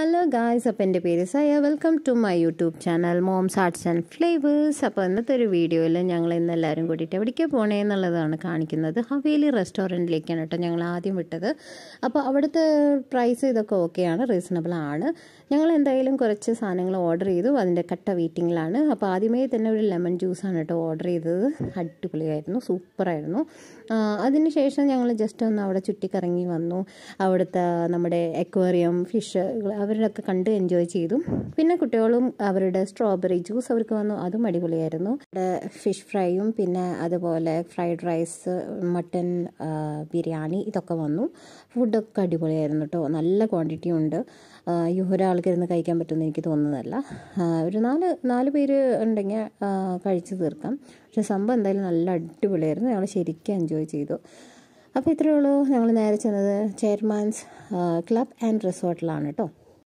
hello guys അപ്പം എൻ്റെ പേര് Saya welcome to my YouTube channel Moms Arts and Flavours അപ്പോൾ ഇന്നത്തെ ഒരു വീഡിയോയിൽ ഞങ്ങൾ ഇന്ന് എല്ലാവരും കൂടിയിട്ട് എവിടേക്ക് പോണേ എന്നുള്ളതാണ് കാണിക്കുന്നത് ഹവേലി റെസ്റ്റോറൻറ്റിലേക്കാണ് കേട്ടോ ഞങ്ങൾ ആദ്യം വിട്ടത് അപ്പോൾ അവിടുത്തെ പ്രൈസ് ഇതൊക്കെ ഓക്കെയാണ് റീസണബിൾ ആണ് ഞങ്ങൾ എന്തായാലും കുറച്ച് സാധനങ്ങൾ ഓർഡർ ചെയ്തു അതിൻ്റെ കട്ട വെയിറ്റിങ്ങിലാണ് അപ്പോൾ ആദ്യമേ തന്നെ ഒരു ലെമൺ ജ്യൂസാണ് കേട്ടോ ഓർഡർ ചെയ്തത് അടിപൊളിയായിരുന്നു സൂപ്പറായിരുന്നു ശേഷം ഞങ്ങൾ ജസ്റ്റ് ഒന്ന് അവിടെ ചുറ്റിക്കറങ്ങി വന്നു അവിടുത്തെ നമ്മുടെ എക്വേറിയം ഫിഷ് അവരൊക്കെ കണ്ട് എൻജോയ് ചെയ്തു പിന്നെ കുട്ടികളും അവരുടെ സ്ട്രോബെറി ജ്യൂസ് അവർക്ക് വന്നു അതും അടിപൊളിയായിരുന്നു ഫിഷ് ഫ്രൈയും പിന്നെ അതുപോലെ ഫ്രൈഡ് റൈസ് മട്ടൻ ബിരിയാണി ഇതൊക്കെ വന്നു ഫുഡൊക്കെ അടിപൊളിയായിരുന്നു കേട്ടോ നല്ല ക്വാണ്ടിറ്റി ഉണ്ട് ഈ ഒരാൾക്കിരുന്ന് കഴിക്കാൻ പറ്റുമെന്ന് എനിക്ക് തോന്നുന്നതല്ല ഒരു നാല് നാല് പേര് ഉണ്ടെങ്കിൽ കഴിച്ചു തീർക്കാം പക്ഷെ സംഭവം എന്തായാലും നല്ല അടിപൊളിയായിരുന്നു ഞങ്ങൾ ശരിക്കും എൻജോയ് ചെയ്തു അപ്പോൾ ഇത്രയേ ഉള്ളൂ ഞങ്ങൾ നേരെ ചെന്നത് ചെയർമാൻസ് ക്ലബ് ആൻഡ് റിസോർട്ടിലാണ് കേട്ടോ